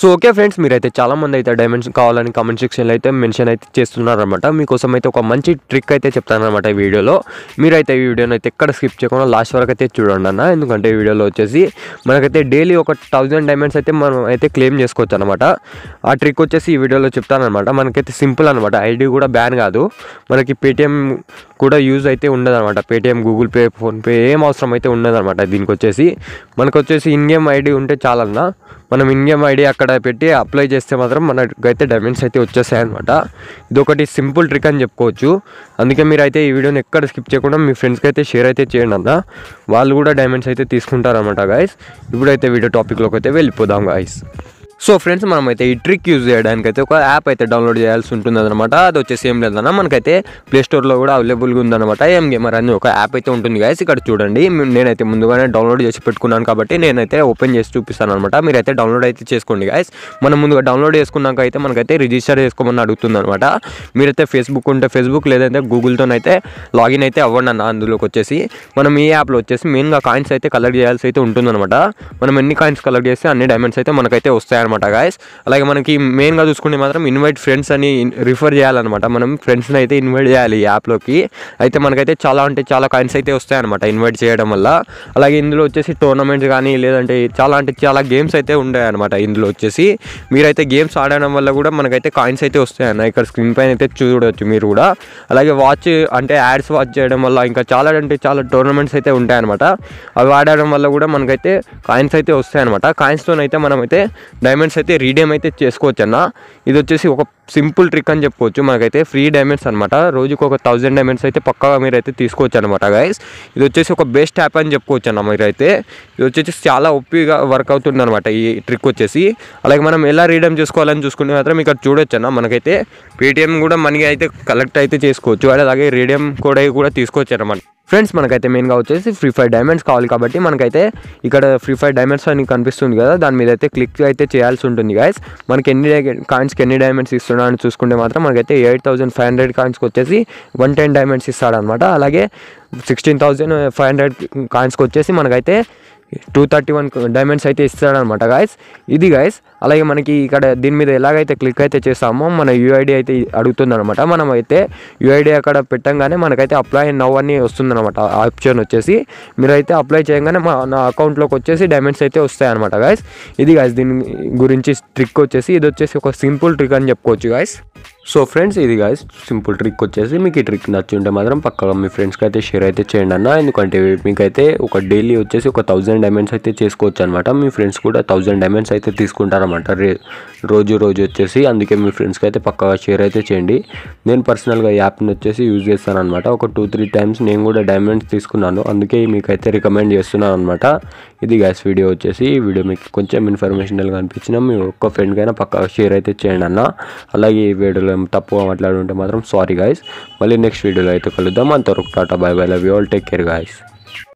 so okay friends మీరైతే చాలామంది అయితే డైమండ్స్ కావాలని కామెంట్ సెక్షన్లో అయితే మెన్షన్ అయితే చేస్తున్నారనమాట మీకోసం అయితే ఒక మంచి ట్రిక్ అయితే చెప్తానమాట ఈ వీడియోలో మీరైతే ఈ వీడియోని అయితే ఎక్కడ స్కిప్ చేయకుండా లాస్ట్ వరకు అయితే చూడండి అన్న ఎందుకంటే ఈ వీడియోలో వచ్చేసి మనకైతే డైలీ ఒక థౌజండ్ డైమండ్స్ అయితే మనం అయితే క్లెయిమ్ చేసుకోవచ్చు అనమాట ఆ ట్రిక్ వచ్చేసి ఈ వీడియోలో చెప్తానమాట మనకైతే సింపుల్ అనమాట ఐడి కూడా బ్యాన్ కాదు మనకి పేటిఎం కూడా యూజ్ అయితే ఉండదనమాట పేటిఎం గూగుల్ పే ఫోన్పే ఏం అవసరం అయితే ఉండదనమాట దీనికి వచ్చేసి మనకు వచ్చేసి ఇన్ గేమ్ ఐడి ఉంటే చాలన్నా మనం ఇన్ గేమ్ ఐడి అక్కడ అక్కడ పెట్టి అప్లై చేస్తే మాత్రం మనకైతే డైమండ్స్ అయితే వచ్చేస్తాయి అనమాట ఇదొకటి సింపుల్ ట్రిక్ అని చెప్పుకోవచ్చు అందుకే మీరు అయితే ఈ వీడియోని ఎక్కడ స్కిప్ చేయకుండా మీ ఫ్రెండ్స్కి అయితే షేర్ అయితే చేయండి అన్న వాళ్ళు కూడా డైమండ్స్ అయితే అనమాట గాయస్ ఇప్పుడైతే వీడియో టాపిక్లోకి అయితే వెళ్ళిపోదాం గాయస్ సో ఫ్రెండ్స్ మనమైతే ఈ ట్రిక్ యూజ్ చేయడానికి అయితే ఒక యాప్ అయితే డౌన్లోడ్ చేయాల్సి ఉంటుంది అనమాట అది వచ్చేసి ఏం లేదన్న మనకైతే ప్లేస్టోర్లో కూడా అవైలబుల్గా ఉందన్నమాట ఏం గేమర్ అని ఒక యాప్ అయితే ఉంటుంది గాయస్ ఇక్కడ చూడండి నేనైతే ముందుగానే డౌన్లోడ్ చేసి పెట్టుకున్నాను కాబట్టి నేనైతే ఓపెన్ చేసి చూపిస్తాను అనమాట మీరైతే డౌన్లోడ్ అయితే చేసుకోండి గాయస్ మనం ముందుగా డౌన్లోడ్ చేసుకున్నాక అయితే మనకైతే రిజిస్టర్ చేసుకోమని అడుగుతుంది అనమాట మీరైతే ఫేస్బుక్ ఉంటే ఫేస్బుక్ లేదంటే గూగుల్తోనైతే లాగిన్ అయితే అవ్వండి అన్న అందులోకి వచ్చేసి మనం ఈ యాప్లో వచ్చేసి మెయిన్గా కాయిన్స్ అయితే కలెక్ట్ చేయాల్సి అయితే ఉంటుందన్నమాట మనం ఎన్ని కాయిన్స్ కలెక్ట్ చేస్తే అన్ని డైమండ్స్ అయితే మనకైతే వస్తాయి అనమాట గాయస్ అలాగే మనకి మెయిన్గా చూసుకుంటే మాత్రం ఇన్వైట్ ఫ్రెండ్స్ అని రిఫర్ చేయాలన్నమాట మనం ఫ్రెండ్స్ని అయితే ఇన్వైట్ చేయాలి ఈ యాప్లోకి అయితే మనకైతే చాలా అంటే చాలా కాయిన్స్ అయితే వస్తాయన్నమాట ఇన్వైట్ చేయడం వల్ల అలాగే ఇందులో వచ్చేసి టోర్నమెంట్స్ కానీ లేదంటే చాలా అంటే చాలా గేమ్స్ అయితే అనమాట ఇందులో వచ్చేసి మీరైతే గేమ్స్ ఆడడం వల్ల కూడా మనకైతే కాయిన్స్ అయితే వస్తాయన్న ఇక్కడ స్క్రీన్ పైన అయితే చూడవచ్చు మీరు కూడా అలాగే వాచ్ అంటే యాడ్స్ వాచ్ చేయడం వల్ల ఇంకా చాలా అంటే చాలా టోర్నమెంట్స్ అయితే ఉంటాయన్నమాట అవి ఆడడం వల్ల కూడా మనకైతే కాయిన్స్ అయితే వస్తాయన్నమాట కాయిన్స్తో అయితే మనమైతే డైమండ్ డైమండ్స్ అయితే రీడేమ్ అయితే చేసుకోవచ్చు అన్న ఇది వచ్చేసి ఒక సింపుల్ ట్రిక్ అని చెప్పుకోవచ్చు మనకైతే ఫ్రీ డైమండ్స్ అనమాట రోజుకు ఒక థౌజండ్ డైమండ్స్ అయితే మీరు మీరైతే తీసుకోవచ్చు అనమాట గైస్ ఇది వచ్చేసి ఒక బెస్ట్ యాప్ అని చెప్పుకోవచ్చు అన్న మీరైతే ఇది వచ్చేసి చాలా ఒప్పిగా వర్క్ అవుతుంది అనమాట ఈ ట్రిక్ వచ్చేసి అలాగే మనం ఎలా రీడమ్ చేసుకోవాలని చూసుకుంటే మాత్రం ఇక్కడ చూడొచ్చు అన్న మనకైతే పేటిఎం కూడా మనీ అయితే కలెక్ట్ అయితే చేసుకోవచ్చు అలాగే రీడియం కోడ్ కూడా తీసుకోవచ్చు అనమాట ఫ్రెండ్స్ మనకైతే మెయిన్గా వచ్చేసి ఫ్రీ ఫైర్ డైమండ్స్ కావాలి కాబట్టి మనకైతే ఇక్కడ ఫ్రీ ఫైర్ డైమండ్స్ అని కనిపిస్తుంది కదా దాని మీద అయితే క్లిక్ అయితే చేయాల్సి ఉంటుంది గాయస్ మనకి ఎన్ని కాయిన్స్కి ఎన్ని డైమండ్స్ ఇస్తుంది చూడాలని చూసుకుంటే మాత్రం మనకైతే ఎయిట్ థౌసండ్ ఫైవ్ హండ్రెడ్ కాయిన్స్కి వచ్చేసి వన్ టెన్ డైమండ్స్ ఇస్తాడనమాట అలాగే సిక్స్టీన్ థౌజండ్ ఫైవ్ హండ్రెడ్ కాయిన్స్కి వచ్చేసి మనకైతే టూ థర్టీ వన్ డైమండ్స్ అయితే ఇస్తాడనమాట గాయస్ ఇది గాయస్ అలాగే మనకి ఇక్కడ దీని మీద ఎలాగైతే క్లిక్ అయితే చేస్తామో మన యూఐడి అయితే అనమాట మనం అయితే యూఐడి అక్కడ పెట్టంగానే మనకైతే అప్లై నవ్ అని వస్తుందన్నమాట ఆప్షన్ వచ్చేసి మీరైతే అప్లై చేయగానే మా అకౌంట్లోకి వచ్చేసి డైమండ్స్ అయితే వస్తాయన్నమాట గాయస్ ఇది గాయస్ దీని గురించి ట్రిక్ వచ్చేసి ఇది వచ్చేసి ఒక సింపుల్ ట్రిక్ అని చెప్పుకోవచ్చు గాయస్ సో ఫ్రెండ్స్ ఇది గాయస్ సింపుల్ ట్రిక్ వచ్చేసి మీకు ఈ ట్రిక్ నచ్చి ఉంటే మాత్రం పక్కగా మీ ఫ్రెండ్స్కి అయితే షేర్ అయితే చేయండి అన్న ఎందుకంటే మీకైతే ఒక డైలీ వచ్చేసి ఒక థౌజండ్ డైమండ్స్ అయితే చేసుకోవచ్చు అనమాట మీ ఫ్రెండ్స్ కూడా థౌజండ్ డైమండ్స్ అయితే తీసుకుంటారన్నమాట అనమాట రే రోజు రోజు వచ్చేసి అందుకే మీ ఫ్రెండ్స్కి అయితే పక్కగా షేర్ అయితే చేయండి నేను పర్సనల్గా యాప్ని వచ్చేసి యూజ్ చేస్తాను అనమాట ఒక టూ త్రీ టైమ్స్ నేను కూడా డైమండ్స్ తీసుకున్నాను అందుకే మీకైతే రికమెండ్ చేస్తున్నాను అనమాట ఇది గ్యాస్ వీడియో వచ్చేసి ఈ వీడియో మీకు కొంచెం ఇన్ఫర్మేషన్గా అనిపించిన మీ ఒక్క ఫ్రెండ్కైనా పక్కగా షేర్ అయితే చేయండి అన్న అలాగే ఈ వీడియోలో తప్పుగా మాట్లాడుంటే మాత్రం సారీ గాయస్ మళ్ళీ నెక్స్ట్ వీడియోలో అయితే కలుద్దాం అంతవరకు tata bye bye love you all take care guys